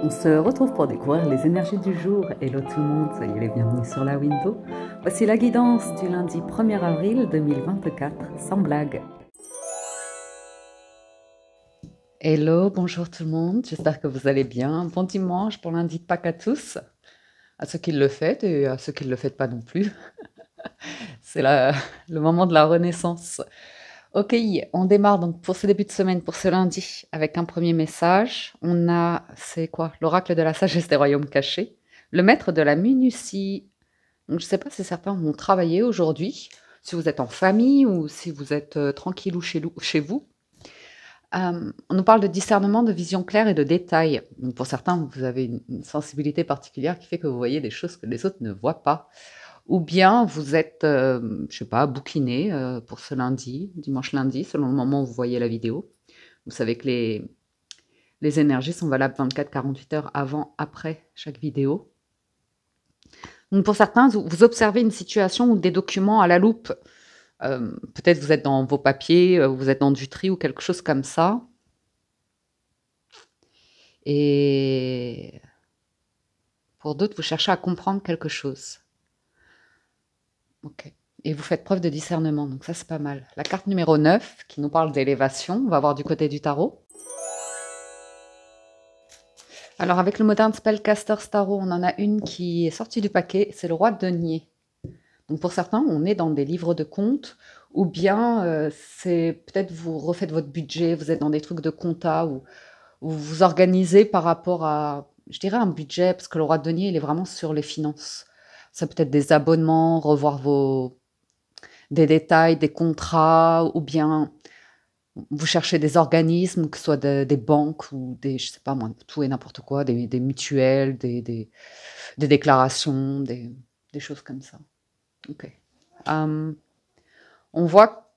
On se retrouve pour découvrir les énergies du jour. Hello tout le monde, soyez les bienvenus sur la window. Voici la guidance du lundi 1er avril 2024, sans blague. Hello, bonjour tout le monde, j'espère que vous allez bien. Bon dimanche pour lundi de Pâques à tous, à ceux qui le font et à ceux qui ne le font pas non plus. C'est le moment de la renaissance. Ok, on démarre donc pour ce début de semaine, pour ce lundi, avec un premier message. On a, c'est quoi L'oracle de la sagesse des royaumes cachés, le maître de la minutie. je ne sais pas si certains vont travailler aujourd'hui, si vous êtes en famille ou si vous êtes euh, tranquille ou chez, vous. Euh, on nous parle de discernement, de vision claire et de détails. pour certains, vous avez une sensibilité particulière qui fait que vous voyez des choses que les autres ne voient pas ou bien vous êtes, euh, je sais pas, bouquiné euh, pour ce lundi, dimanche lundi, selon le moment où vous voyez la vidéo. Vous savez que les, énergies sont valables 24-48 heures avant, après chaque vidéo. Donc pour certains, vous observez une situation ou des documents à la loupe. Euh, peut-être vous êtes dans vos papiers, vous êtes dans du tri ou quelque chose comme ça. Et pour d'autres, vous cherchez à comprendre quelque chose. Ok. Et vous faites preuve de discernement, donc ça c'est pas mal. La carte numéro 9 qui nous parle d'élévation, on va voir du côté du tarot. Alors avec le moderne Spellcaster Tarot, on en a une qui est sortie du paquet, c'est le roi de denier. Donc pour certains, on est dans des livres de comptes, ou bien euh, c'est peut-être vous refaites votre budget, vous êtes dans des trucs de compta, ou, ou vous organisez par rapport à, je dirais, un budget, parce que le roi de denier, il est vraiment sur les finances. Ça peut être des abonnements, revoir vos des détails, des contrats, ou bien vous cherchez des organismes, que ce soit des banques ou des, je sais pas moi, tout et n'importe quoi, des, mutuelles, des, des, déclarations, des, choses comme ça. Ok. Hum, on voit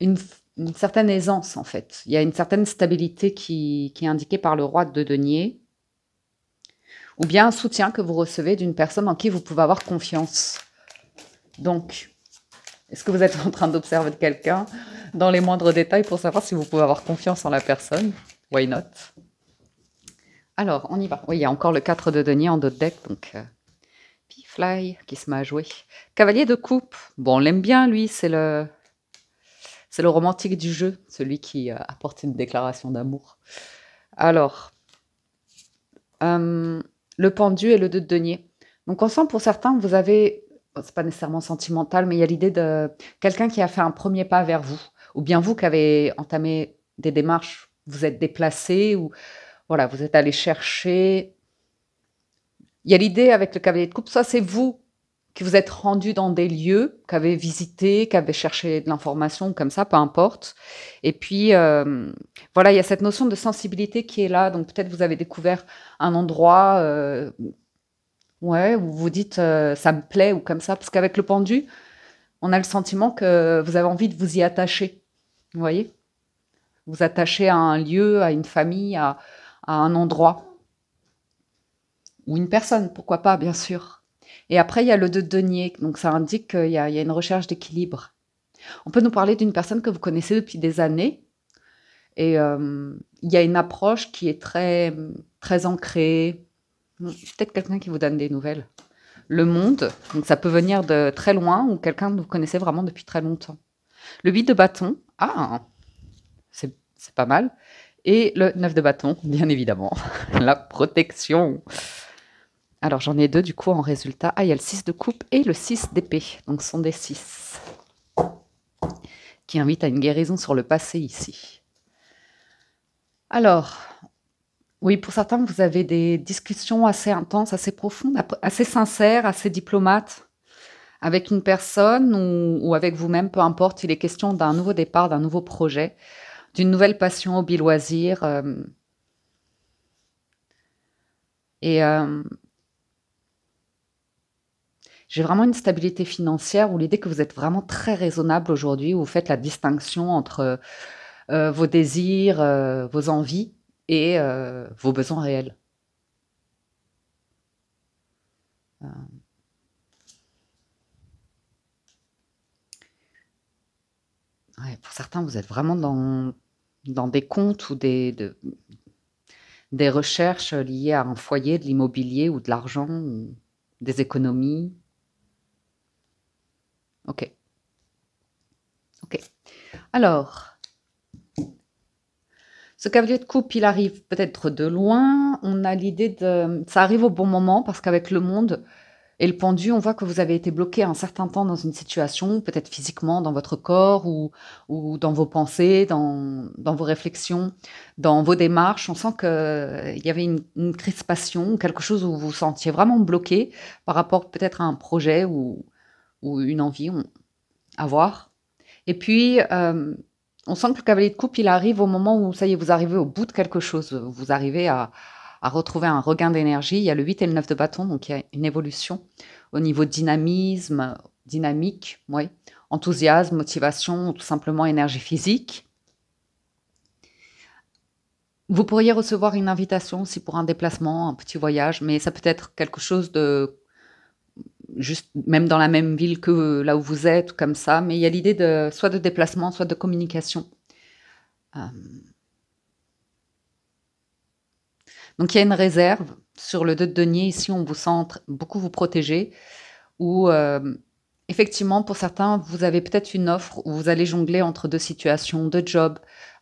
une, une, certaine aisance en fait. Il y a une certaine stabilité qui, qui est indiquée par le roi de Deniers, ou bien un soutien que vous recevez d'une personne en qui vous pouvez avoir confiance. Donc, est-ce que vous êtes en train d'observer quelqu'un dans les moindres détails pour savoir si vous pouvez avoir confiance en la personne Why not Alors, on y va. Oui, il y a encore le 4 de denier en d'autres deck, donc... Euh, Fly qui se met à jouer. Cavalier de coupe. Bon, on l'aime bien, lui, c'est le... C'est le romantique du jeu, celui qui euh, apporte une déclaration d'amour. Alors, euh, le pendu et le 2 de denier. Donc on sent pour certains, vous avez, ce c'est pas nécessairement sentimental, mais il y a l'idée de quelqu'un qui a fait un premier pas vers vous, ou bien vous qui avez entamé des démarches, vous êtes déplacé, ou voilà, vous êtes allé chercher. Il y a l'idée avec le cavalier de coupe, ça c'est vous que vous êtes rendu dans des lieux qu'avez visité, qu'avez cherché de l'information, comme ça, peu importe. Et puis, euh, voilà, il y a cette notion de sensibilité qui est là. Donc, peut-être vous avez découvert un endroit euh, ouais, où vous dites euh, ça me plaît ou comme ça. Parce qu'avec le pendu, on a le sentiment que vous avez envie de vous y attacher. Vous voyez Vous attachez à un lieu, à une famille, à un endroit. Ou une personne, pourquoi pas, bien sûr. Et après, il y a le 2 de denier, donc ça indique qu'il y, a une recherche d'équilibre. On peut nous parler d'une personne que vous connaissez depuis des années, et euh, il y a une approche qui est très, très ancrée. Peut-être quelqu'un qui vous donne des nouvelles. Le monde, donc ça peut venir de très loin ou quelqu'un que vous connaissez vraiment depuis très longtemps. Le 8 de bâton, ah, c'est pas mal. Et le 9 de bâton, bien évidemment, la protection. Alors j'en ai deux du coup en résultat. Ah, il y a le 6 de coupe et le 6 d'épée. Donc ce sont des 6. Qui invitent à une guérison sur le passé ici. Alors, oui, pour certains, vous avez des discussions assez intenses, assez profondes, assez sincères, assez diplomates avec une personne ou, avec vous-même, peu importe, il est question d'un nouveau départ, d'un nouveau projet, d'une nouvelle passion, hobby, loisir. Euh, et euh, j'ai vraiment une stabilité financière où l'idée que vous êtes vraiment très raisonnable aujourd'hui, où vous faites la distinction entre euh, euh, vos désirs, euh, vos envies et vos besoins réels. pour certains, vous êtes vraiment dans, des comptes ou des, recherches liées à un foyer, de l'immobilier ou de l'argent, des économies. Ok. Ok. Alors, ce cavalier de coupe, il arrive peut-être de loin. On a l'idée de... Ça arrive au bon moment parce qu'avec le monde et le pendu, on voit que vous avez été bloqué un certain temps dans une situation, peut-être physiquement, dans votre corps ou, ou dans vos pensées, dans, dans vos réflexions, dans vos démarches. On sent qu'il y avait une, une, crispation, quelque chose où vous vous sentiez vraiment bloqué par rapport peut-être à un projet ou, ou une envie à voir. Et puis, euh, on sent que le cavalier de coupe, il arrive au moment où, ça y est, vous arrivez au bout de quelque chose, vous arrivez à, retrouver un regain d'énergie. Il y a le 8 et le 9 de bâton, donc il y a une évolution au niveau dynamisme, dynamique, enthousiasme, motivation, tout simplement énergie physique. Vous pourriez recevoir une invitation aussi pour un déplacement, un petit voyage, mais ça peut être quelque chose de juste même dans la même ville que là où vous êtes, comme ça. Mais il y a l'idée de soit de déplacement, soit de communication. Euh, donc il y a une réserve sur le 2 de denier. Ici, on vous centre beaucoup vous protéger. Ou euh, effectivement, pour certains, vous avez peut-être une offre où vous allez jongler entre deux situations, deux jobs.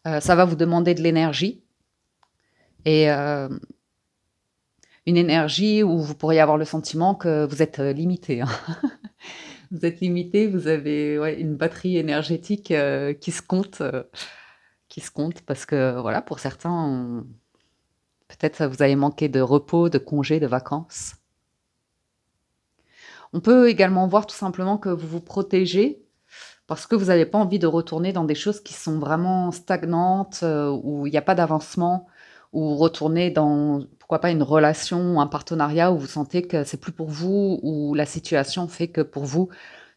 Euh, ça va vous demander de l'énergie. Et une énergie où vous pourriez avoir le sentiment que vous êtes euh, limité. Hein. vous êtes limité, vous avez une batterie énergétique euh, qui se compte, euh, qui se compte parce que voilà, pour certains, peut-être vous avez manqué de repos, de congés, de vacances. On peut également voir tout simplement que vous vous protégez parce que vous n'avez pas envie de retourner dans des choses qui sont vraiment stagnantes, où il n'y a pas d'avancement, ou retourner dans, pourquoi pas, une relation, un partenariat où vous sentez que c'est plus pour vous, ou la situation fait que pour vous,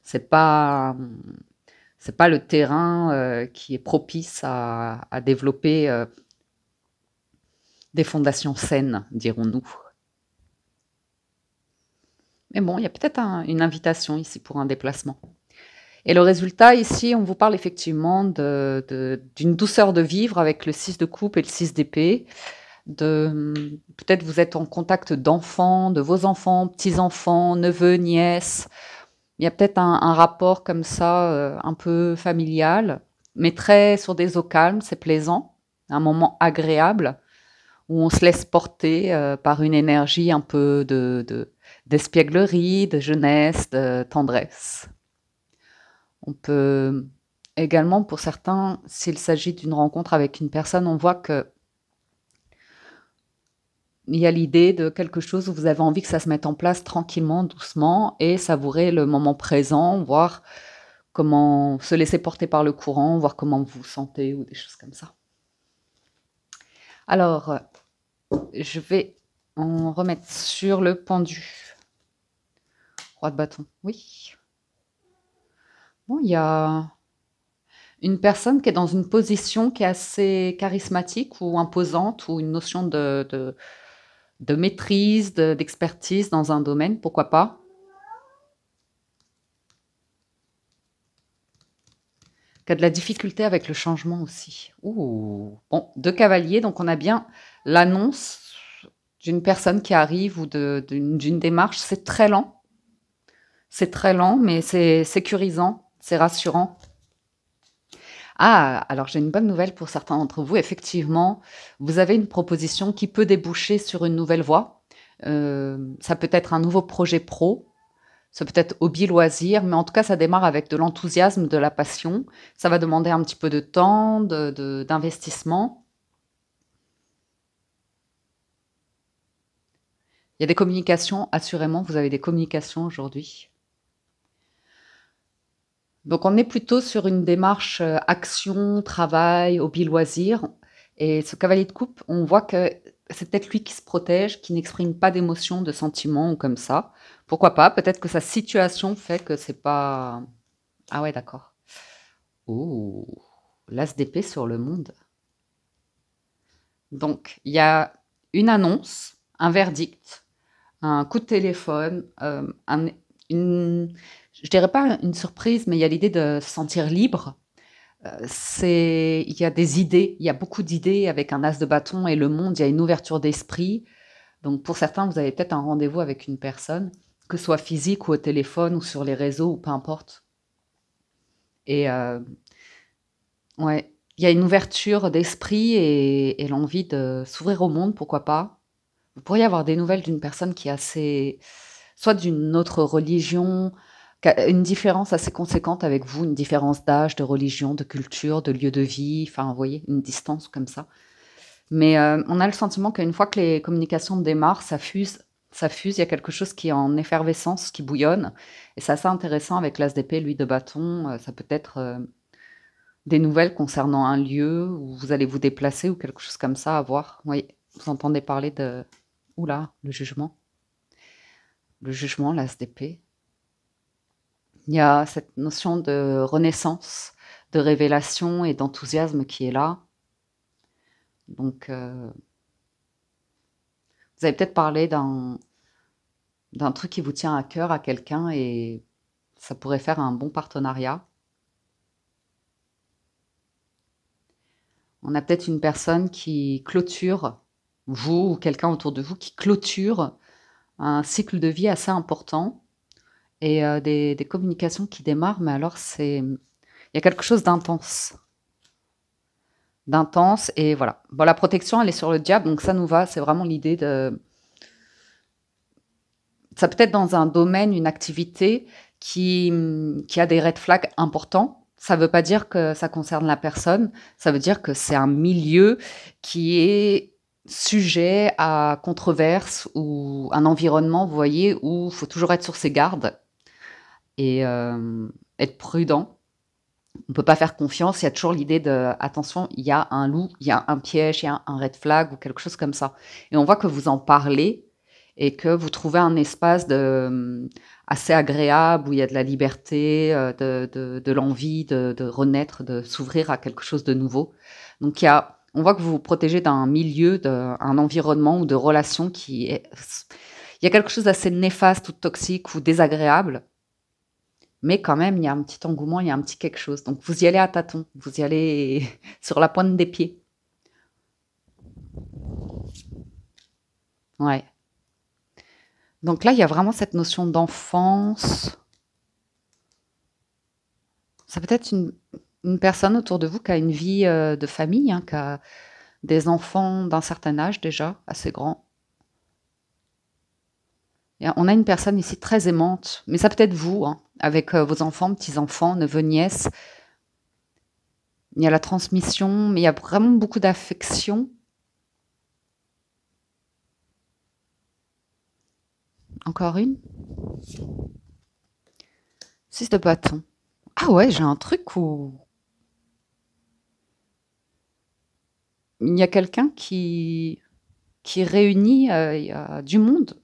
c'est pas, c'est pas le terrain euh, qui est propice à, à développer euh, des fondations saines, dirons-nous. Mais bon, il y a peut-être une invitation ici pour un déplacement. Et le résultat, ici, on vous parle effectivement d'une douceur de vivre avec le 6 de coupe et le 6 d'épée. peut-être vous êtes en contact d'enfants, de vos enfants, petits-enfants, neveux, nièces. Il y a peut-être un, rapport comme ça, euh, un peu familial, mais très sur des eaux calmes, c'est plaisant, un moment agréable où on se laisse porter euh, par une énergie un peu d'espièglerie, de jeunesse, de tendresse. On peut également, pour certains, s'il s'agit d'une rencontre avec une personne, on voit que il y a l'idée de quelque chose où vous avez envie que ça se mette en place tranquillement, doucement, et savourer le moment présent, voir comment se laisser porter par le courant, voir comment vous vous sentez ou des choses comme ça. Alors, je vais en remettre sur le pendu. Roi de bâton, oui. Bon, il y a une personne qui est dans une position qui est assez charismatique ou imposante ou une notion de, de, maîtrise, d'expertise dans un domaine, pourquoi pas qui a de la difficulté avec le changement aussi. Ouh. Bon, deux cavaliers, donc on a bien l'annonce d'une personne qui arrive ou d'une démarche. C'est très lent. C'est très lent, mais c'est sécurisant c'est rassurant. Ah, alors j'ai une bonne nouvelle pour certains d'entre vous. Effectivement, vous avez une proposition qui peut déboucher sur une nouvelle voie. Euh, ça peut être un nouveau projet pro, ça peut être hobby, loisir, mais en tout cas, ça démarre avec de l'enthousiasme, de la passion. Ça va demander un petit peu de temps, d'investissement. Il y a des communications, assurément, vous avez des communications aujourd'hui. Donc on est plutôt sur une démarche euh, action, travail, hobby, loisir. Et ce cavalier de coupe, on voit que c'est peut-être lui qui se protège, qui n'exprime pas d'émotions, de sentiments ou comme ça. Pourquoi pas Peut-être que sa situation fait que c'est pas. Ah ouais, d'accord. Oh, l'as d'épée sur le monde. Donc, il y a une annonce, un verdict, un coup de téléphone, euh, une, je dirais pas une surprise, mais il y a l'idée de se sentir libre. Euh, c'est, il y a des idées, il y a beaucoup d'idées avec un as de bâton et le monde, il y a une ouverture d'esprit. Donc pour certains, vous avez peut-être un rendez-vous avec une personne, que ce soit physique ou au téléphone ou sur les réseaux ou peu importe. Et euh, ouais, il y a une ouverture d'esprit et, et l'envie de s'ouvrir au monde, pourquoi pas. Vous pourriez avoir des nouvelles d'une personne qui est assez, soit d'une autre religion, une différence assez conséquente avec vous, une différence d'âge, de religion, de culture, de lieu de vie, enfin, vous voyez, une distance comme ça. Mais euh, on a le sentiment qu'une fois que les communications démarrent, ça fuse, ça fuse, il y a quelque chose qui est en effervescence, qui bouillonne. Et c'est assez intéressant avec l'ASDP, lui, de bâton, euh, ça peut être euh, des nouvelles concernant un lieu où vous allez vous déplacer ou quelque chose comme ça à voir. Oui, vous entendez parler de... Oula, le jugement. Le jugement, l'ASDP il y a cette notion de renaissance, de révélation et d'enthousiasme qui est là. Donc, euh, vous avez peut-être parlé d'un, d'un truc qui vous tient à cœur à quelqu'un et ça pourrait faire un bon partenariat. On a peut-être une personne qui clôture, vous ou quelqu'un autour de vous, qui clôture un cycle de vie assez important et euh, des, communications qui démarrent, mais alors c'est il y a quelque chose d'intense. D'intense, et voilà. Bon, la protection, elle est sur le diable, donc ça nous va, c'est vraiment l'idée de. Ça peut être dans un domaine, une activité qui, qui a des red flags importants, ça ne veut pas dire que ça concerne la personne, ça veut dire que c'est un milieu qui est sujet à controverses ou un environnement, vous voyez, où il faut toujours être sur ses gardes et euh, être prudent. On ne peut pas faire confiance. Il y a toujours l'idée de attention, il y a un loup, il y a un piège, il y a un red flag ou quelque chose comme ça. Et on voit que vous en parlez et que vous trouvez un espace de, assez agréable où il y a de la liberté, euh, de, de, de l'envie de, de, renaître, de s'ouvrir à quelque chose de nouveau. Donc il y a, on voit que vous vous protégez d'un milieu, d'un environnement ou de relations qui est... Il y a quelque chose d'assez néfaste ou toxique ou désagréable mais quand même, il y a un petit engouement, il y a un petit quelque chose. Donc vous y allez à tâtons, vous y allez sur la pointe des pieds. Ouais. Donc là, il y a vraiment cette notion d'enfance. Ça peut être une, personne autour de vous qui a une vie euh, de famille, hein, qui a des enfants d'un certain âge déjà, assez grands. Euh, on a une personne ici très aimante, mais ça peut être vous, hein, avec euh, vos enfants, petits-enfants, neveux, nièces. Il y a la transmission, mais il y a vraiment beaucoup d'affection. Encore une Six de bâton. Ah ouais, j'ai un truc où... Il y a quelqu'un qui, qui réunit euh, du monde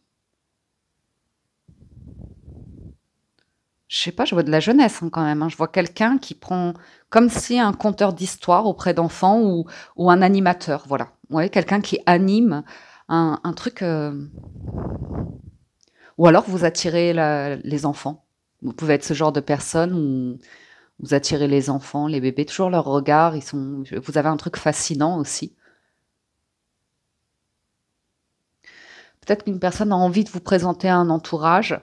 je sais pas, je vois de la jeunesse hein, quand même. Hein. Je vois quelqu'un qui prend comme si un conteur d'histoire auprès d'enfants ou, un animateur, voilà. quelqu'un qui anime un, truc. Euh, ou alors vous attirez les enfants. Vous pouvez être ce genre de personne où vous attirez les enfants, les bébés, toujours leur regard. Ils sont, vous avez un truc fascinant aussi. Peut-être qu'une personne a envie de vous présenter un entourage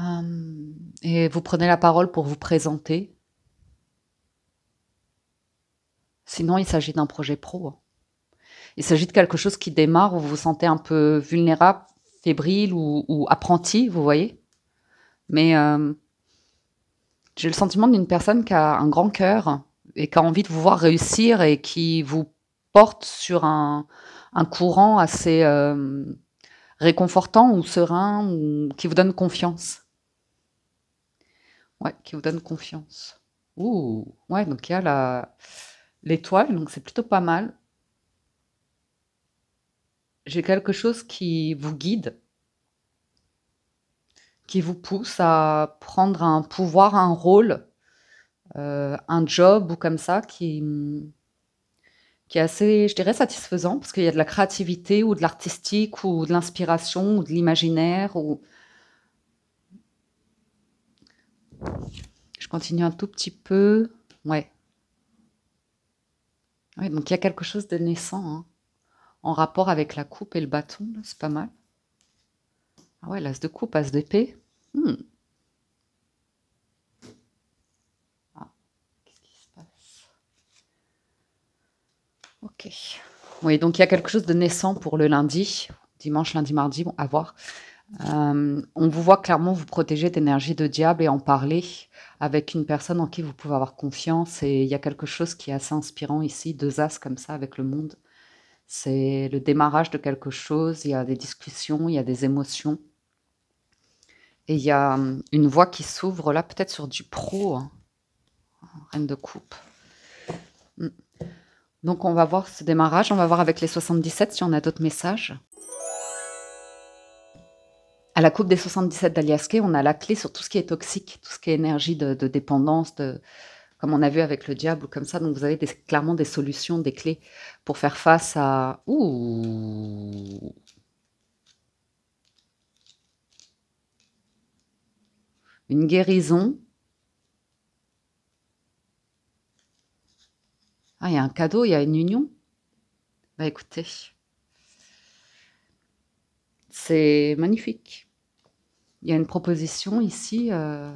Euh, et vous prenez la parole pour vous présenter. Sinon, il s'agit d'un projet pro. Hein. Il s'agit de quelque chose qui démarre où vous vous sentez un peu vulnérable, fébrile ou, apprenti, vous voyez. Mais euh, j'ai le sentiment d'une personne qui a un grand cœur et qui a envie de vous voir réussir et qui vous porte sur un, courant assez euh, réconfortant ou serein ou qui vous donne confiance. Ouais, qui vous donne confiance. Ouh, ouais, donc il y a la l'étoile, donc c'est plutôt pas mal. J'ai quelque chose qui vous guide, qui vous pousse à prendre un pouvoir, un rôle, euh, un job ou comme ça, qui, qui est assez, je dirais, satisfaisant, parce qu'il y a de la créativité ou de l'artistique ou de l'inspiration ou de l'imaginaire ou je continue un tout petit peu. Ouais. donc il y a quelque chose de naissant hein, en rapport avec la coupe et le bâton. C'est pas mal. Ah ouais, l'as de coupe, as d'épée. Hmm. Ah, qu'est-ce qui se passe Ok. Oui, donc il y a quelque chose de naissant pour le lundi, dimanche, lundi, mardi, bon, à voir. Euh, on vous voit clairement vous protéger d'énergie de diable et en parler avec une personne en qui vous pouvez avoir confiance. Et il y a quelque chose qui est assez inspirant ici, deux as comme ça avec le monde. C'est le démarrage de quelque chose, il y a des discussions, il y a des émotions. Et il y a euh, une voie qui s'ouvre là, peut-être sur du pro, hein. reine de coupe. Hmm. Donc on va voir ce démarrage, on va voir avec les 77 si on a d'autres messages à la Coupe des 77 d'Aliaske, on a la clé sur tout ce qui est toxique, tout ce qui est énergie de, dépendance, de, comme on a vu avec le diable ou comme ça. Donc vous avez clairement des solutions, des clés pour faire face à... Ouh Une guérison. Ah, il y a un cadeau, il y a une union. Bah écoutez, c'est magnifique il y a une proposition ici. Euh.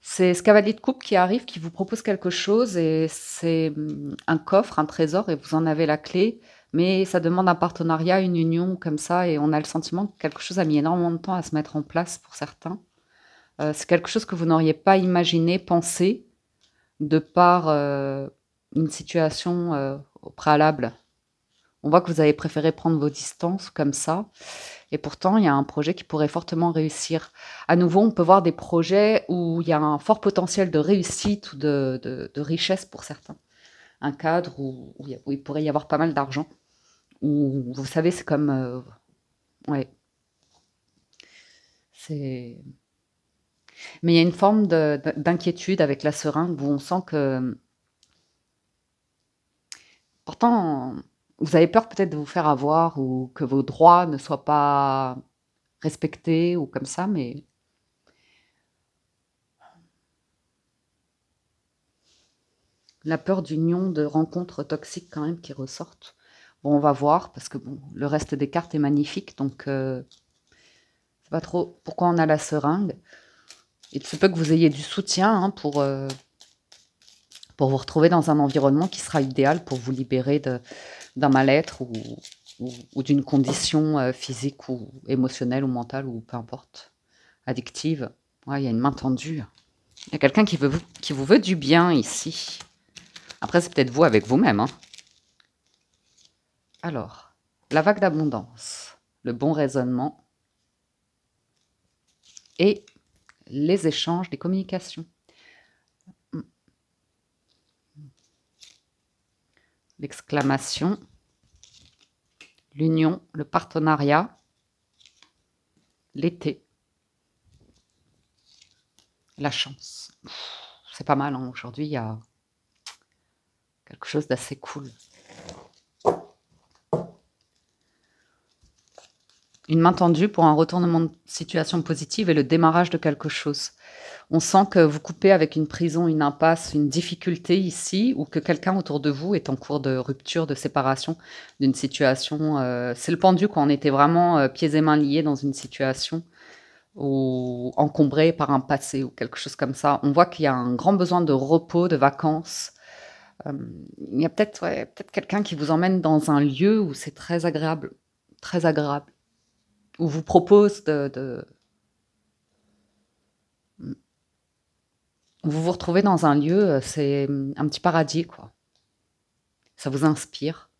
C'est ce cavalier de coupe qui arrive, qui vous propose quelque chose, et c'est mm, un coffre, un trésor, et vous en avez la clé, mais ça demande un partenariat, une union comme ça, et on a le sentiment que quelque chose a mis énormément de temps à se mettre en place pour certains. Euh, c'est quelque chose que vous n'auriez pas imaginé, pensé, de par euh, une situation au préalable. On voit que vous avez préféré prendre vos distances comme ça. Et pourtant, il y a un projet qui pourrait fortement réussir. À nouveau, on peut voir des projets où il y a un fort potentiel de réussite ou de, richesse pour certains. Un cadre où, il pourrait y avoir pas mal d'argent. Où, vous savez, c'est comme... Euh, ouais. C'est... Mais il y a une forme d'inquiétude avec la seringue où on sent que... Pourtant, vous avez peur peut-être de vous faire avoir ou que vos droits ne soient pas respectés ou comme ça, mais la peur d'union, de rencontres toxiques quand même qui ressortent. Bon, on va voir parce que bon, le reste des cartes est magnifique, donc ne euh, sais pas trop pourquoi on a la seringue. Il se peut que vous ayez du soutien hein, pour, euh, pour vous retrouver dans un environnement qui sera idéal pour vous libérer d'un mal-être ou, d'une condition euh, physique ou émotionnelle ou mentale ou peu importe, addictive. Il y a une main tendue. Il y a quelqu'un qui, vous veut du bien ici. Après, c'est peut-être vous avec vous-même. Hein. Alors, la vague d'abondance, le bon raisonnement et les échanges, les communications. l'exclamation, l'union, le partenariat, l'été, la chance. C'est pas mal, hein. aujourd'hui il y a quelque chose d'assez cool. Une main tendue pour un retournement de situation positive et le démarrage de quelque chose on sent que vous coupez avec une prison, une impasse, une difficulté ici, ou que quelqu'un autour de vous est en cours de rupture, de séparation d'une situation. Euh, c'est le pendu quand on était vraiment euh, pieds et mains liés dans une situation ou encombré par un passé ou quelque chose comme ça. On voit qu'il y a un grand besoin de repos, de vacances. Euh, il y a peut-être quelqu'un qui vous emmène dans un lieu où c'est très agréable, très agréable, où vous propose de vous vous retrouvez dans un lieu, euh, c'est euh, un petit paradis, quoi. Ça vous inspire.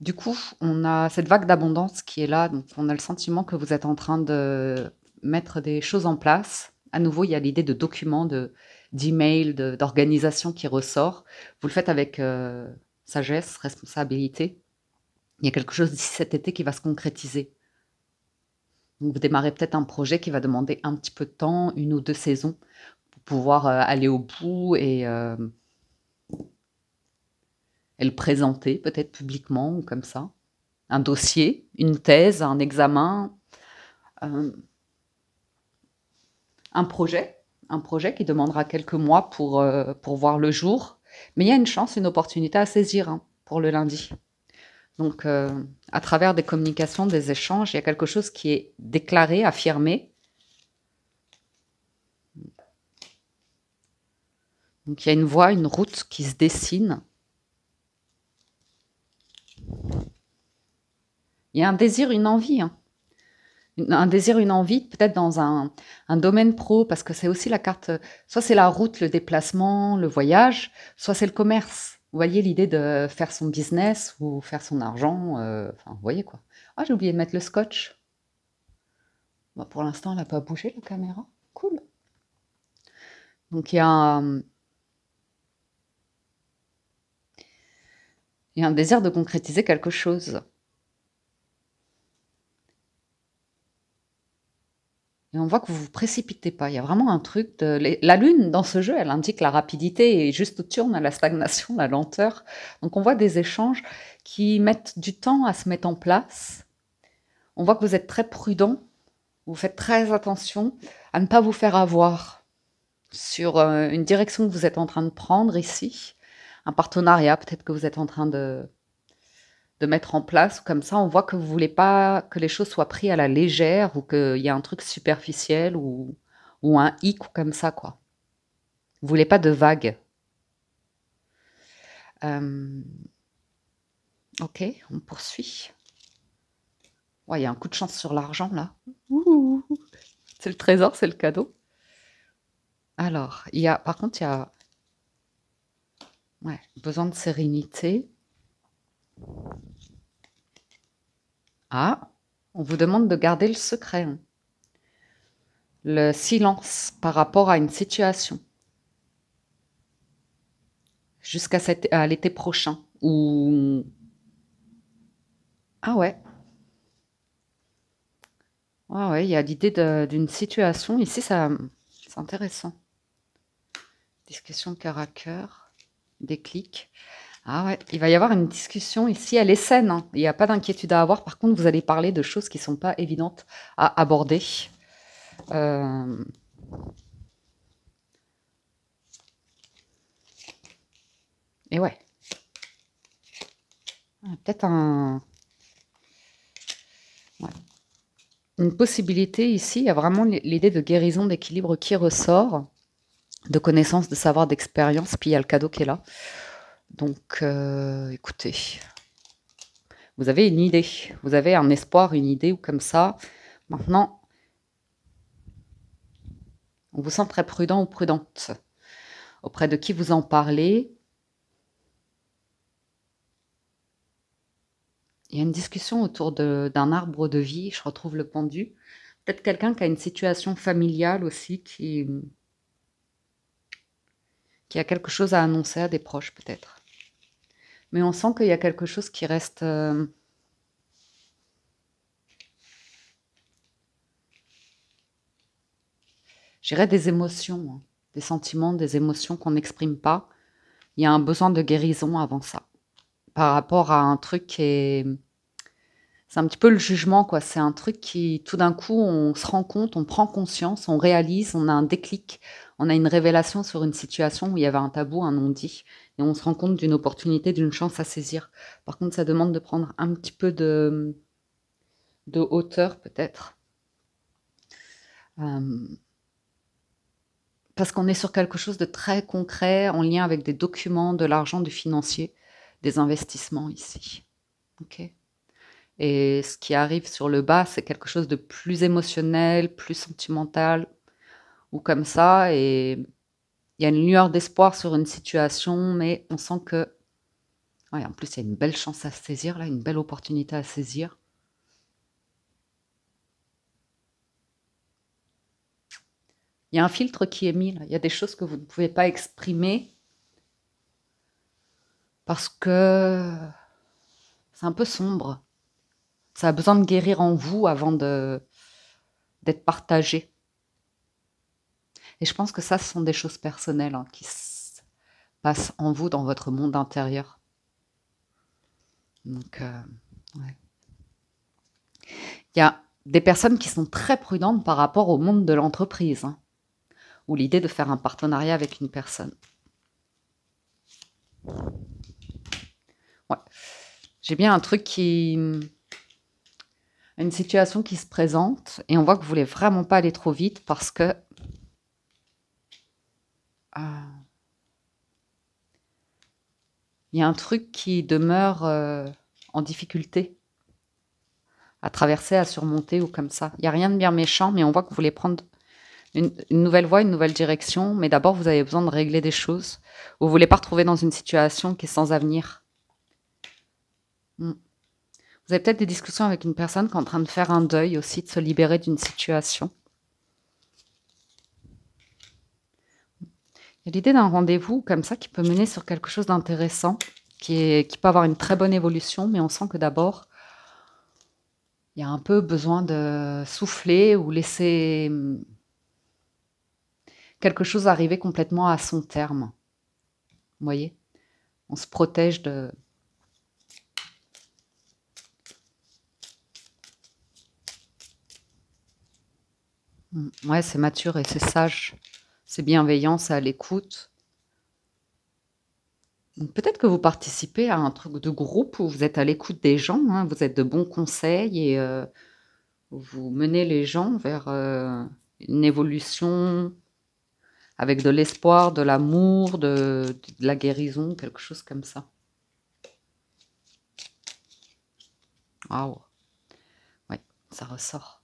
Du coup, on a cette vague d'abondance qui est là, donc on a le sentiment que vous êtes en train de mettre des choses en place. À nouveau, il y a l'idée de documents, de d'email, d'organisation qui ressort. Vous le faites avec euh, sagesse, responsabilité. Il y a quelque chose d'ici cet été qui va se concrétiser. Vous démarrez peut-être un projet qui va demander un petit peu de temps, une ou deux saisons, pour pouvoir euh, aller au bout euh, et, le présenter peut-être publiquement ou comme ça. Un dossier, une thèse, un examen, euh, un projet, un projet qui demandera quelques mois pour, pour voir le jour. Mais il y a une chance, une opportunité à saisir hein, pour le lundi. Donc, euh, à travers des communications, des échanges, il y a quelque chose qui est déclaré, affirmé. Donc, il y a une voie, une route qui se dessine. Il y a un désir, une envie. Hein. Un désir, une envie, peut-être dans un, domaine pro, parce que c'est aussi la carte. Soit c'est la route, le déplacement, le voyage, soit c'est le commerce. Vous voyez l'idée de faire son business ou faire son argent, euh, enfin, vous voyez quoi. Ah, j'ai oublié de mettre le scotch. Bah, pour l'instant, elle n'a pas bougé la caméra. Cool. Donc il y Il y a un désir de concrétiser quelque chose. Et on voit que vous vous précipitez pas. Il y a vraiment un truc La Lune, dans ce jeu, elle indique la rapidité et juste au on la stagnation, la lenteur. Donc on voit des échanges qui mettent du temps à se mettre en place. On voit que vous êtes très prudent. Vous faites très attention à ne pas vous faire avoir sur euh, une direction que vous êtes en train de prendre ici. Un partenariat peut-être que vous êtes en train de, de mettre en place. Comme ça, on voit que vous voulez pas que les choses soient prises à la légère ou qu'il y a un truc superficiel ou, un hic ou comme ça, quoi. Vous voulez pas de vagues. Euh, ok, on poursuit. Il y a un coup de chance sur l'argent, là. C'est le trésor, c'est le cadeau. Alors, il y a, par contre, il y a besoin de sérénité. Ah, on vous demande de garder le secret. Hein. Le silence par rapport à une situation. Jusqu'à à l'été prochain. Ou... Ah ouais. Ah ouais, il y a l'idée d'une situation. Ici, ça, c'est intéressant. Discussion de cœur à cœur, déclic. Ah ouais, il va y avoir une discussion ici, elle est saine, il n'y a pas d'inquiétude à avoir. Par contre, vous allez parler de choses qui ne sont pas évidentes à aborder. Euh. Et ouais. Ah, peut-être un... Une possibilité ici, il y a vraiment l'idée de guérison, d'équilibre qui ressort, de connaissance, de savoir, d'expérience, puis il y a le cadeau qui est là. Donc, euh, écoutez, vous avez une idée, vous avez un espoir, une idée ou comme ça. Maintenant, on vous sent très prudent ou prudente. Auprès de qui vous en parlez, il y a une discussion autour d'un arbre de vie, je retrouve le pendu. Peut-être quelqu'un qui a une situation familiale aussi, qui, qui a quelque chose à annoncer à des proches peut-être mais on sent qu'il y a quelque chose qui reste... Euh, J'irais des émotions, hein, des sentiments, des émotions qu'on n'exprime pas. Il y a un besoin de guérison avant ça, par rapport à un truc qui est... C'est un petit peu le jugement, quoi. C'est un truc qui, tout d'un coup, on se rend compte, on prend conscience, on réalise, on a un déclic, on a une révélation sur une situation où il y avait un tabou, un non-dit, et on se rend compte d'une opportunité, d'une chance à saisir. Par contre, ça demande de prendre un petit peu de, hauteur, peut-être. Euh, parce qu'on est sur quelque chose de très concret, en lien avec des documents, de l'argent, du financier, des investissements ici. OK et ce qui arrive sur le bas, c'est quelque chose de plus émotionnel, plus sentimental, ou comme ça. Et il y a une lueur d'espoir sur une situation, mais on sent que. Ouais, en plus, il y a une belle chance à saisir, là, une belle opportunité à saisir. Il y a un filtre qui est mis, là. il y a des choses que vous ne pouvez pas exprimer parce que c'est un peu sombre. Ça a besoin de guérir en vous avant d'être partagé. Et je pense que ça, ce sont des choses personnelles hein, qui se passent en vous, dans votre monde intérieur. Donc, euh, ouais. Il y a des personnes qui sont très prudentes par rapport au monde de l'entreprise, hein, ou l'idée de faire un partenariat avec une personne. Ouais. J'ai bien un truc qui... Une situation qui se présente, et on voit que vous voulez vraiment pas aller trop vite parce que ah. Il y a un truc qui demeure euh, en difficulté à traverser, à surmonter ou comme ça. Il n'y a rien de bien méchant, mais on voit que vous voulez prendre une, nouvelle voie, une nouvelle direction, mais d'abord vous avez besoin de régler des choses. Vous ne voulez pas retrouver dans une situation qui est sans avenir. Hmm. Vous avez peut-être des discussions avec une personne qui est en train de faire un deuil aussi, de se libérer d'une situation. l'idée d'un rendez-vous comme ça qui peut mener sur quelque chose d'intéressant, qui, qui peut avoir une très bonne évolution, mais on sent que d'abord, il y a un peu besoin de souffler ou laisser hum, quelque chose arriver complètement à son terme. Vous voyez On se protège de... Hum, ouais, c'est mature et c'est sage. C'est bienveillant, c'est à l'écoute. Peut-être que vous participez à un truc de groupe où vous êtes à l'écoute des gens, hein, vous êtes de bons conseils et euh, vous menez les gens vers euh, une évolution avec de l'espoir, de l'amour, de, la guérison, quelque chose comme ça. Waouh! Oui, ça ressort.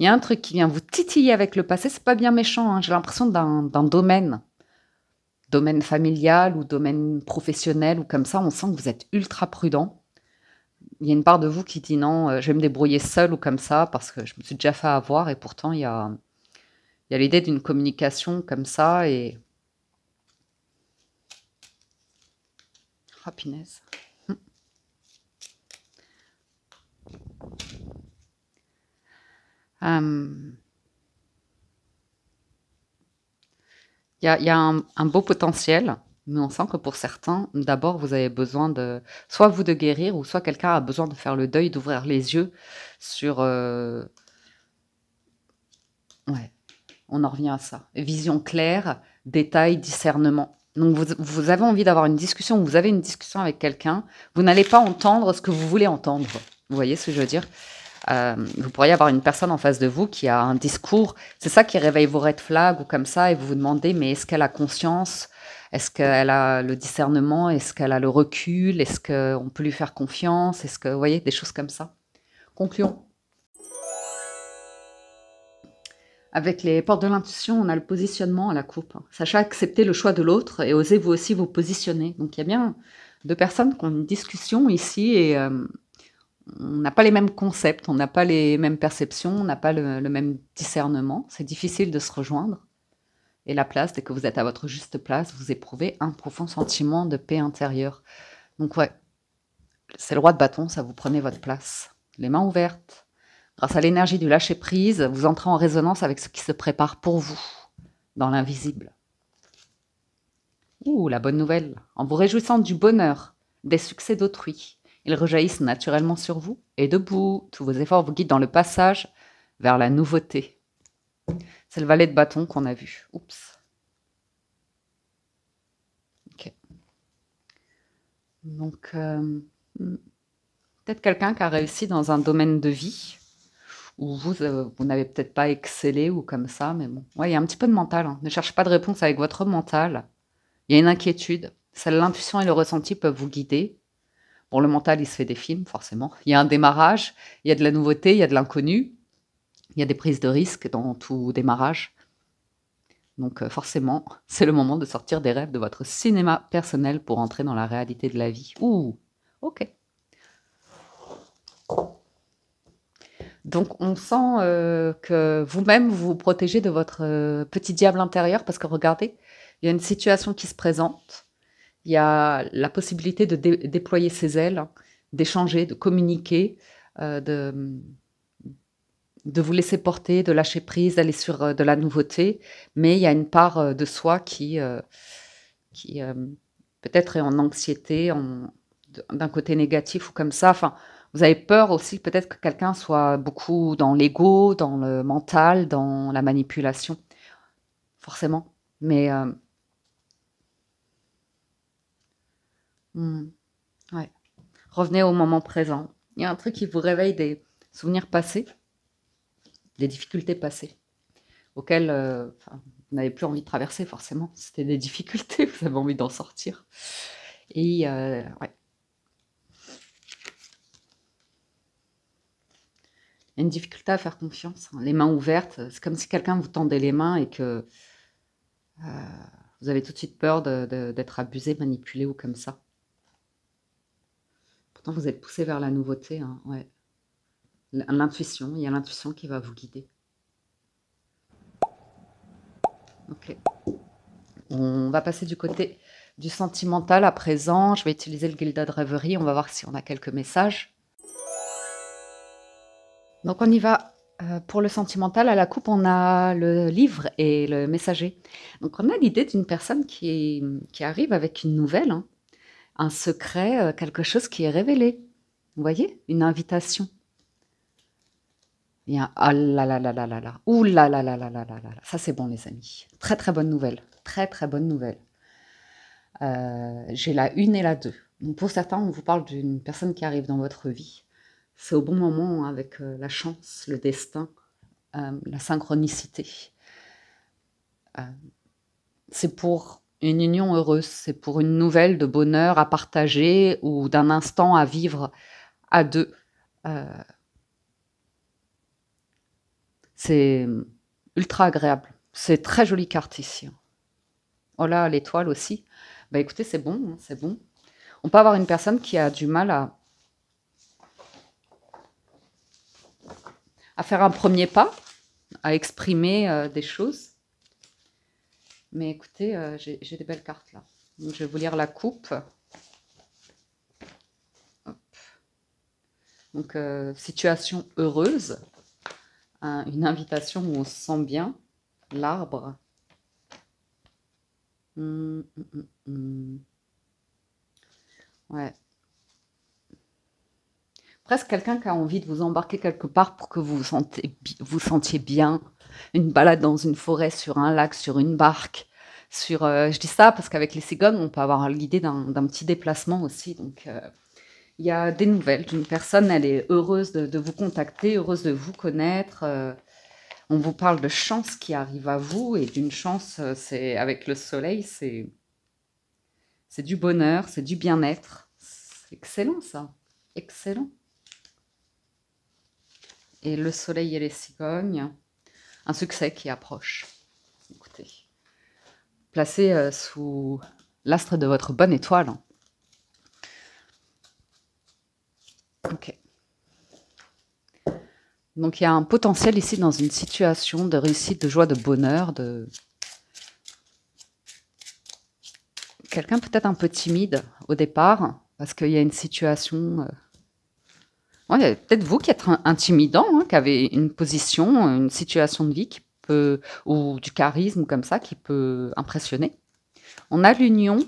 Il y a un truc qui vient vous titiller avec le passé, c'est pas bien méchant, hein. j'ai l'impression d'un domaine, domaine familial ou domaine professionnel ou comme ça, on sent que vous êtes ultra prudent. Il y a une part de vous qui dit non, euh, je vais me débrouiller seul ou comme ça parce que je me suis déjà fait avoir et pourtant il y a, il y l'idée d'une communication comme ça et. happiness. Ah, Um, il y a, un, beau potentiel, mais on sent que pour certains, d'abord, vous avez besoin de, soit vous de guérir, ou soit quelqu'un a besoin de faire le deuil, d'ouvrir les yeux sur... Euh, ouais, on en revient à ça. Vision claire, détail, discernement. Donc vous, vous avez envie d'avoir une discussion, vous avez une discussion avec quelqu'un, vous n'allez pas entendre ce que vous voulez entendre. Vous voyez ce que je veux dire euh, vous pourriez avoir une personne en face de vous qui a un discours, c'est ça qui réveille vos red flags ou comme ça, et vous vous demandez, mais est-ce qu'elle a conscience Est-ce qu'elle a le discernement Est-ce qu'elle a le recul Est-ce qu'on peut lui faire confiance Est-ce que, vous voyez, des choses comme ça. Concluons. Avec les portes de l'intuition, on a le positionnement à la coupe. Sachez accepter le choix de l'autre et osez vous aussi vous positionner. Donc il y a bien deux personnes qui ont une discussion ici et euh, on n'a pas les mêmes concepts, on n'a pas les mêmes perceptions, on n'a pas le, même discernement. C'est difficile de se rejoindre. Et la place, dès que vous êtes à votre juste place, vous éprouvez un profond sentiment de paix intérieure. Donc ouais, c'est le roi de bâton, ça vous prenez votre place. Les mains ouvertes. Grâce à l'énergie du lâcher-prise, vous entrez en résonance avec ce qui se prépare pour vous, dans l'invisible. Ouh, la bonne nouvelle En vous réjouissant du bonheur, des succès d'autrui, ils rejaillissent naturellement sur vous et debout, tous vos efforts vous guident dans le passage vers la nouveauté. C'est le valet de bâton qu'on a vu. Oups. Ok. Donc, euh, hmm. peut-être quelqu'un qui a réussi dans un domaine de vie où vous, euh, vous n'avez peut-être pas excellé ou comme ça, mais bon. il y a un petit peu de mental. Hein. Ne cherchez pas de réponse avec votre mental. Il y a une inquiétude. Celle, l'intuition et le ressenti peuvent vous guider. Bon, le mental, il se fait des films, forcément. Il y a un démarrage, il y a de la nouveauté, il y a de l'inconnu, il y a des prises de risques dans tout démarrage. Donc euh, forcément, c'est le moment de sortir des rêves de votre cinéma personnel pour entrer dans la réalité de la vie. Ouh, ok. Donc on sent euh, que vous-même, vous vous protégez de votre euh, petit diable intérieur parce que regardez, il y a une situation qui se présente il y a la possibilité de déployer ses ailes, d'échanger, de communiquer, euh, de, de vous laisser porter, de lâcher prise, d'aller sur euh, de la nouveauté. Mais il y a une part euh, de soi qui, qui peut-être est en anxiété, d'un côté négatif ou comme ça. Enfin, vous avez peur aussi peut-être que quelqu'un soit beaucoup dans l'ego, dans le mental, dans la manipulation, forcément. Mais Hmm. Revenez au moment présent. Il y a un truc qui vous réveille des souvenirs passés, des difficultés passées, auxquelles euh, vous n'avez plus envie de traverser forcément. C'était des difficultés, vous avez envie d'en sortir. Et euh, y a une difficulté à faire confiance. Hein. Les mains ouvertes, c'est comme si quelqu'un vous tendait les mains et que euh, vous avez tout de suite peur d'être abusé, manipulé ou comme ça. Pourtant, vous êtes poussé vers la nouveauté. Hein, ouais. L'intuition, il y a l'intuition qui va vous guider. Ok. On va passer du côté du sentimental à présent. Je vais utiliser le Gilda de rêverie. On va voir si on a quelques messages. Donc on y va euh, pour le sentimental. À la coupe, on a le livre et le messager. Donc on a l'idée d'une personne qui, qui, arrive avec une nouvelle. Hein un secret, euh, quelque chose qui est révélé. Vous voyez Une invitation. Il y a un ah là là là là là là. Ouh là là là là là là là. Ça, c'est bon, les amis. Très, très bonne nouvelle. Très, très bonne nouvelle. Euh, j'ai la une et la deux. Donc, pour certains, on vous parle d'une personne qui arrive dans votre vie. C'est au bon moment, hein, avec euh, la chance, le destin, la synchronicité. c'est pour une union heureuse, c'est pour une nouvelle de bonheur à partager ou d'un instant à vivre à deux. Euh, c'est ultra agréable. C'est très joli carte ici. Oh là, l'étoile aussi. Bah écoutez, c'est bon, hein, c'est bon. On peut avoir une personne qui a du mal à, à faire un premier pas, à exprimer euh, des choses. Mais écoutez, euh, j'ai des belles cartes là. Donc, je vais vous lire la coupe. Donc, euh, situation heureuse. une invitation où on se sent bien. L'arbre. Hum, hum, hum, ouais. Presque quelqu'un qui a envie de vous embarquer quelque part pour que vous vous sentiez bien, une balade dans une forêt, sur un lac, sur une barque. Sur, euh, je dis ça parce qu'avec les cigognes, on peut avoir l'idée d'un petit déplacement aussi. Donc, euh, il y a des nouvelles d'une personne, elle est heureuse de, vous contacter, heureuse de vous connaître. Euh, on vous parle de chance qui arrive à vous et d'une chance, c'est avec le soleil, c'est c'est du bonheur, c'est du bien-être. C'est excellent ça, excellent. Et le soleil et les cigognes un succès qui approche. Écoutez, placé euh, sous l'astre de votre bonne étoile. Ok. Donc il y a un potentiel ici dans une situation de réussite, de joie, de bonheur, de quelqu'un peut-être un peu timide au départ, parce qu'il y a une situation euh, peut-être vous qui êtes intimidant, hein, qui avez une position, une situation de vie qui peut, ou du charisme comme ça qui peut impressionner. On a l'union,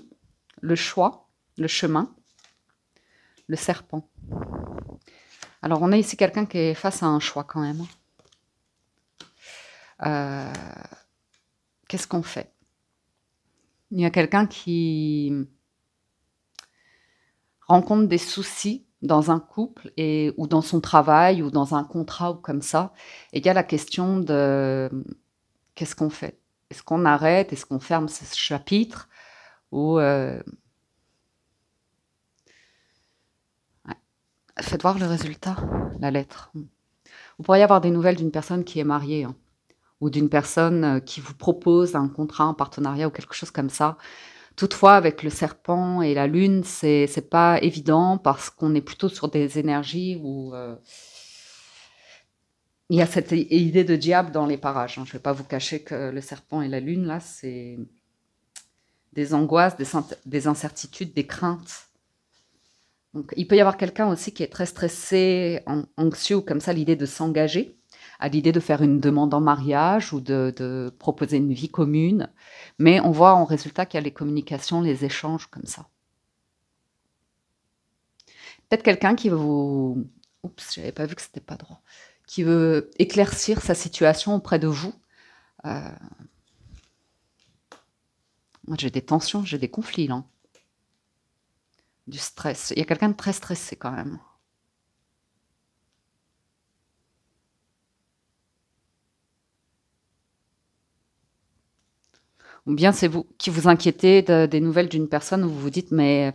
le choix, le chemin, le serpent. Alors on a ici quelqu'un qui est face à un choix quand même. Euh, qu'est-ce qu'on fait Il y a quelqu'un qui rencontre des soucis dans un couple ou dans son travail ou dans un contrat ou comme ça, et il y a la question de qu'est-ce qu'on fait Est-ce qu'on arrête Est-ce qu'on ferme ce chapitre Ou euh, faites voir le résultat, la lettre. Vous pourriez avoir des nouvelles d'une personne qui est mariée hein, ou d'une personne euh, qui vous propose un contrat, un partenariat ou quelque chose comme ça. Toutefois, avec le serpent et la lune, c'est n'est pas évident parce qu'on est plutôt sur des énergies où euh, il y a cette idée de diable dans les parages. Hein. Je ne vais pas vous cacher que le serpent et la lune, là, c'est des angoisses, des, incertitudes, des craintes. Donc, il peut y avoir quelqu'un aussi qui est très stressé, anxieux, comme ça, l'idée de s'engager à l'idée de faire une demande en mariage ou de, proposer une vie commune. Mais on voit en résultat qu'il y a les communications, les échanges comme ça. Peut-être quelqu'un qui veut vous... Oups, j'avais pas vu que c'était pas droit. Qui veut éclaircir sa situation auprès de vous. Euh, moi, j'ai des tensions, j'ai des conflits, là. Du stress. Il y a quelqu'un de très stressé quand même. ou bien c'est vous qui vous inquiétez des nouvelles d'une personne où vous vous dites mais euh,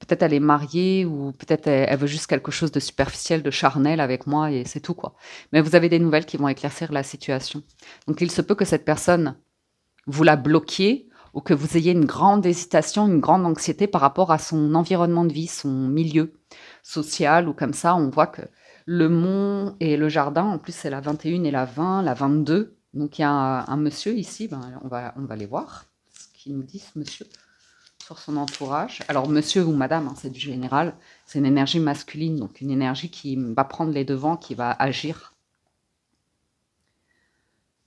peut-être elle est mariée ou peut-être elle, elle, veut juste quelque chose de superficiel, de charnel avec moi et c'est tout quoi. Mais vous avez des nouvelles qui vont éclaircir la situation. Donc il se peut que cette personne vous la bloquiez ou que vous ayez une grande hésitation, une grande anxiété par rapport à son environnement de vie, son milieu social ou comme ça, on voit que le mont et le jardin, en plus c'est la 21 et la 20, la 22, donc il y a un, monsieur ici, ben, on, va, on va les voir, ce qu'il nous dit ce monsieur sur son entourage. Alors monsieur ou madame, hein, c'est du général, c'est une énergie masculine, donc une énergie qui va prendre les devants, qui va agir.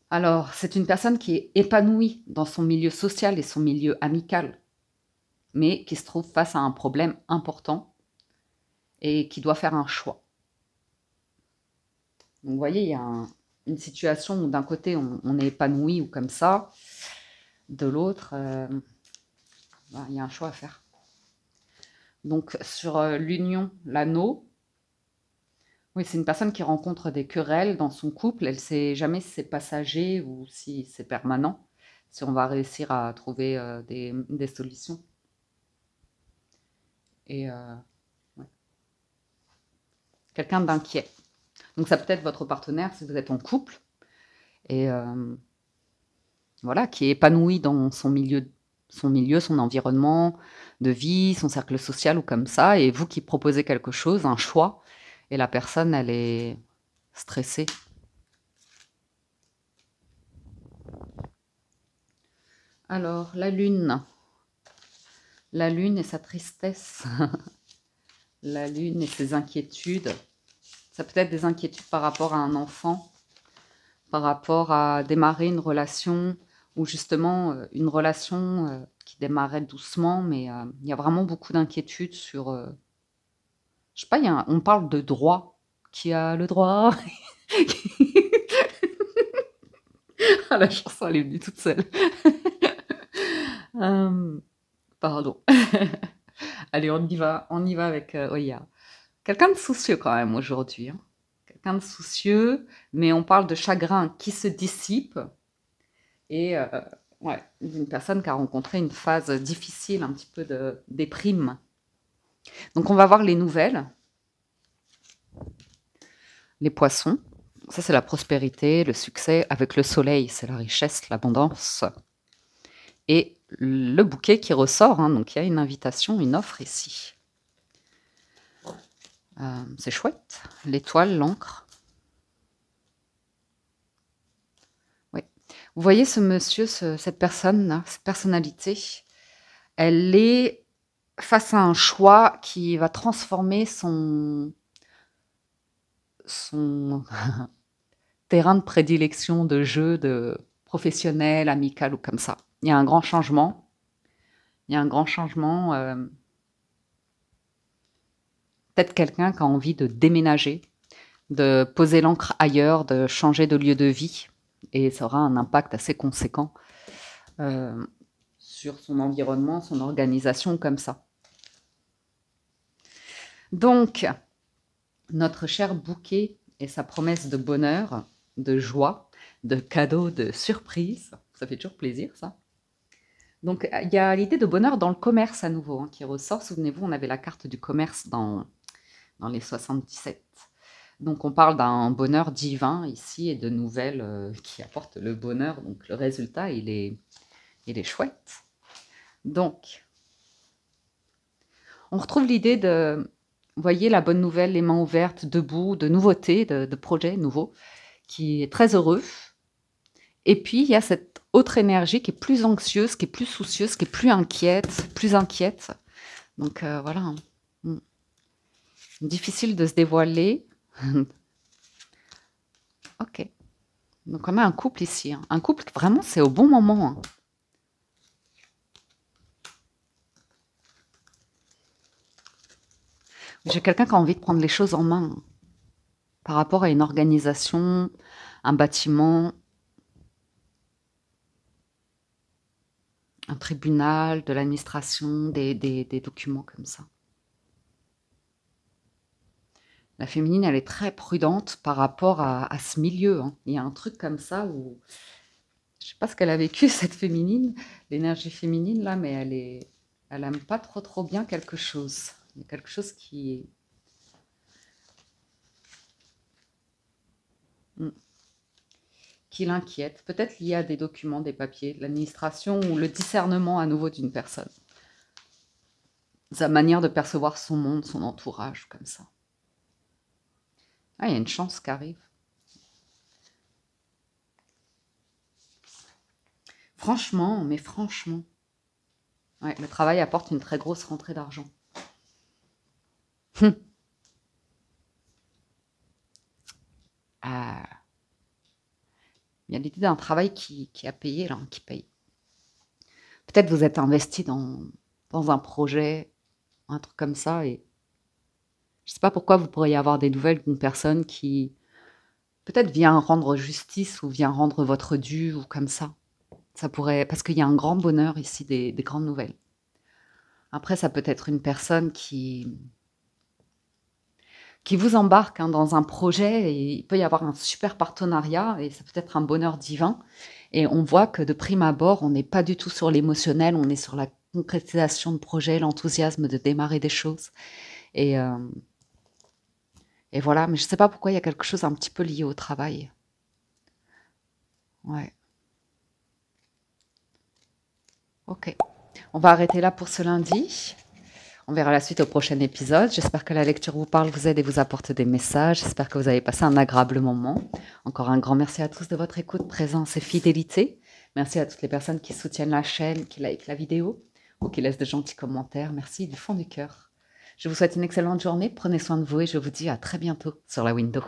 Alors c'est une personne qui est épanouie dans son milieu social et son milieu amical, mais qui se trouve face à un problème important et qui doit faire un choix. Donc vous voyez, il y a un, une situation où d'un côté on, est épanoui ou comme ça, de l'autre, euh, bah, il y a un choix à faire. Donc sur euh, l'union, l'anneau, oui, c'est une personne qui rencontre des querelles dans son couple, elle ne sait jamais si c'est passager ou si c'est permanent, si on va réussir à trouver euh, des, solutions. Et quelqu'un d'inquiet. Donc ça peut être votre partenaire si vous êtes en couple et euh, voilà qui est épanoui dans son milieu, son milieu, son environnement de vie, son cercle social ou comme ça. Et vous qui proposez quelque chose, un choix, et la personne elle est stressée. Alors la lune, la lune et sa tristesse, la lune et ses inquiétudes ça peut être des inquiétudes par rapport à un enfant, par rapport à démarrer une relation ou justement euh, une relation euh, qui démarrait doucement, mais euh, il y a vraiment beaucoup d'inquiétudes sur. je sais pas, on parle de droit. Qui a le droit Ah, la chanson, elle est venue toute seule. pardon. Allez, on y va, on y va avec Oya. Quelqu'un de soucieux quand même aujourd'hui. Hein. Quelqu'un de soucieux, mais on parle de chagrin qui se dissipe. Et euh, une personne qui a rencontré une phase difficile, un petit peu de déprime. Donc on va voir les nouvelles. Les poissons, ça c'est la prospérité, le succès avec le soleil, c'est la richesse, l'abondance. Et le bouquet qui ressort, hein. donc il y a une invitation, une offre ici. Euh, c'est chouette. L'étoile, l'encre. Vous voyez ce monsieur, cette personne, là, cette personnalité, elle est face à un choix qui va transformer son, terrain de prédilection de jeu, de professionnel, amical ou comme ça. Il y a un grand changement. Il y a un grand changement. Euh, peut-être quelqu'un qui a envie de déménager, de poser l'encre ailleurs, de changer de lieu de vie, et ça aura un impact assez conséquent euh, sur son environnement, son organisation comme ça. Donc, notre cher bouquet et sa promesse de bonheur, de joie, de cadeau, de surprise, ça fait toujours plaisir ça. Donc il y a l'idée de bonheur dans le commerce à nouveau hein, qui ressort. Souvenez-vous, on avait la carte du commerce dans dans les 77. Donc on parle d'un bonheur divin ici et de nouvelles euh, qui apportent le bonheur. Donc le résultat, il est, il est chouette. Donc, on retrouve l'idée de, vous voyez, la bonne nouvelle, les mains ouvertes, debout, de nouveautés, de, projets nouveaux, qui est très heureux. Et puis, il y a cette autre énergie qui est plus anxieuse, qui est plus soucieuse, qui est plus inquiète, plus inquiète. Donc euh, voilà. Hein difficile de se dévoiler. ok. Donc on a un couple ici. Hein. Un couple, vraiment, c'est au bon moment. Hein. J'ai quelqu'un qui a envie de prendre les choses en main par rapport à une organisation, un bâtiment, un tribunal, de l'administration, des documents comme ça la féminine, elle est très prudente par rapport à, ce milieu. Hein. Il y a un truc comme ça où, je sais pas ce qu'elle a vécu, cette féminine, l'énergie féminine, là, mais elle est, elle aime pas trop, trop bien quelque chose. Il y a quelque chose qui hmm. qui l'inquiète, peut-être y a des documents, des papiers, l'administration ou le discernement à nouveau d'une personne. Sa manière de percevoir son monde, son entourage, comme ça. Ah, il y a une chance qui arrive. Franchement, mais franchement. le travail apporte une très grosse rentrée d'argent. Hum. Ah. Il y a l'idée d'un travail qui, qui, a payé, là, hein, qui paye. Peut-être vous êtes investi dans, dans un projet, un truc comme ça, et je ne sais pas pourquoi vous pourriez avoir des nouvelles d'une personne qui peut-être vient rendre justice ou vient rendre votre dû ou comme ça. Ça pourrait parce qu'il y a un grand bonheur ici des, grandes nouvelles. Après, ça peut être une personne qui qui vous embarque hein, dans un projet et il peut y avoir un super partenariat et ça peut être un bonheur divin. Et on voit que de prime abord, on n'est pas du tout sur l'émotionnel, on est sur la concrétisation de projet, l'enthousiasme de démarrer des choses. Et euh, et voilà, mais je ne sais pas pourquoi il y a quelque chose un petit peu lié au travail. Ouais. Ok. On va arrêter là pour ce lundi. On verra la suite au prochain épisode. J'espère que la lecture vous parle, vous aide et vous apporte des messages. J'espère que vous avez passé un agréable moment. Encore un grand merci à tous de votre écoute, présence et fidélité. Merci à toutes les personnes qui soutiennent la chaîne, qui likent la vidéo ou qui laissent de gentils commentaires. Merci du fond du cœur. Je vous souhaite une excellente journée, prenez soin de vous et je vous dis à très bientôt sur la window.